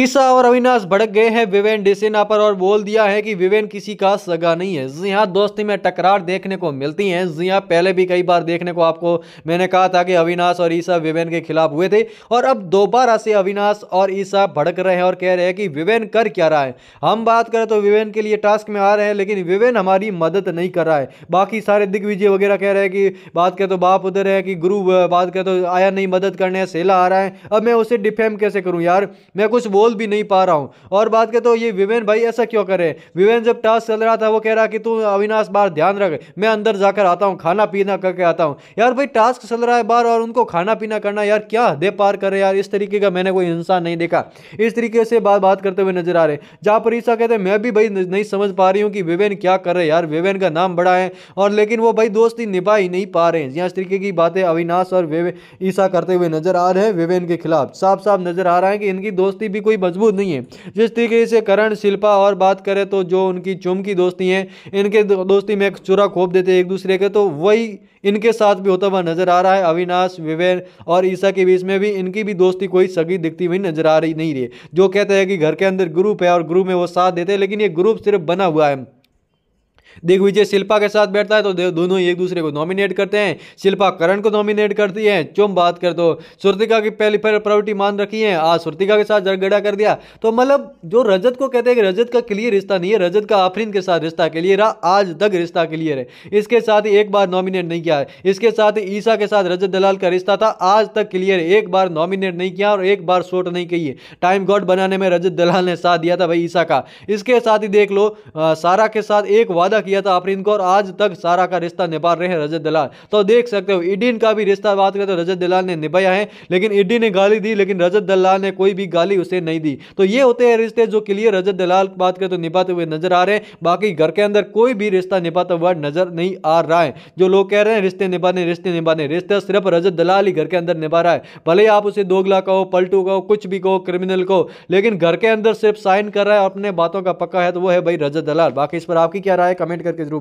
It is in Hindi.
ईसा और अविनाश भड़क गए हैं विवेन डिसेना पर और बोल दिया है कि विवेन किसी का सगा नहीं है जी हाँ दोस्ती में टकरार देखने को मिलती हैं जी हाँ पहले भी कई बार देखने को आपको मैंने कहा था कि अविनाश और ईसा विवेन के खिलाफ हुए थे और अब दोबारा से अविनाश और ईसा भड़क रहे हैं और कह रहे हैं कि विवेन कर क्या रहा है हम बात करें तो विवेन के लिए टास्क में आ रहे हैं लेकिन विवेन हमारी मदद नहीं कर रहा है बाकी सारे दिग्विजय वगैरह कह रहे हैं कि बात करें तो बाप उधर है कि गुरु बात करें तो आया नहीं मदद करने सेला आ रहा है अब मैं उसे डिफेम कैसे करूँ यार मैं कुछ बोल बोल भी नहीं पा रहा हूँ और बात करें तो ये विवेन भाई ऐसा क्यों करे विवेन जब टास्क चल रहा था वो कह रहा कि तू अविनाश बार ध्यान रख मैं अंदर जाकर आता हूँ खाना पीना करके आता हूँ यार भाई टास्क चल रहा है बार और उनको खाना पीना करना यार क्या दे पार करे यार इस तरीके का मैंने कोई इंसान नहीं देखा इस तरीके से बात बात करते हुए नजर आ रहे जहाँ पर ईसा कहते मैं भी भाई नहीं समझ पा रही हूँ कि विवेन क्या कर रहे यार विवेन का नाम बड़ा है और लेकिन वो भाई दोस्ती निभा ही नहीं पा रहे हैं यहाँ इस तरीके की बातें अविनाश और ईसा करते हुए नजर आ रहे हैं विवेन के खिलाफ साफ साफ नजर आ रहा है कि इनकी दोस्ती भी कोई कोई मजबूत नहीं है जिस तरीके से करण शिल्पा और बात करें तो जो उनकी चुमकी दोस्ती है इनके दोस्ती में एक चुरा खोप देते एक दूसरे के तो वही इनके साथ भी होता हुआ नजर आ रहा है अविनाश विवेन और ईसा के बीच में भी इनकी भी दोस्ती कोई सगी दिखती हुई नजर आ रही नहीं रही जो कहते हैं कि घर के अंदर ग्रुप है और ग्रुप में वो साथ देते हैं लेकिन ये ग्रुप सिर्फ बना हुआ है दिग्विजय शिल्पा के साथ बैठता है तो दोनों एक दूसरे को नॉमिनेट करते हैं शिल्पा करण को नॉमिनेट करती है चुम बात कर दो श्रुतिका की पहली प्रायोरिटी मान रखी है आज श्रुतिका के साथ झगड़ा कर दिया तो मतलब जो रजत को कहते हैं कि रजत का क्लियर रिश्ता नहीं है रजत का आफरीन के साथ रिश्ता क्लियर रहा आज तक रिश्ता क्लियर है इसके साथ ही एक बार नॉमिनेट नहीं किया इसके साथ ही ईसा के साथ रजत दलाल का रिश्ता था आज तक क्लियर एक बार नॉमिनेट नहीं किया और एक बार शोट नहीं कही टाइम गॉड बनाने में रजत दलाल ने साथ दिया था भाई ईसा का इसके साथ ही देख लो सारा के साथ एक वादा रिश्ता किया था आफरीन को और आज तक सारा का रिश्ता निभा रहे हैं रजत दलाल तो देख सकते हो ईडीन का भी रिश्ता बात करें तो रजत दलाल ने निभाया है लेकिन ईडी ने गाली दी लेकिन रजत दलाल ने कोई भी गाली उसे नहीं दी तो ये होते हैं रिश्ते जो क्लियर रजत दलाल बात करें तो निभाते हुए नजर आ रहे हैं बाकी घर के अंदर कोई भी रिश्ता निभाता हुआ नजर नहीं आ रहा है जो लोग कह रहे हैं रिश्ते निभाने रिश्ते निभाने रिश्ते सिर्फ रजत दलाल ही घर के अंदर निभा रहा है भले आप उसे दोगला कहो पलटू कहो कुछ भी कहो क्रिमिनल को लेकिन घर के अंदर सिर्फ साइन कर रहा है अपने बातों का पक्का है तो वो है भाई रजत दलाल बाकी इस पर आपकी क्या राय कमेंट कमेंट करके जरूर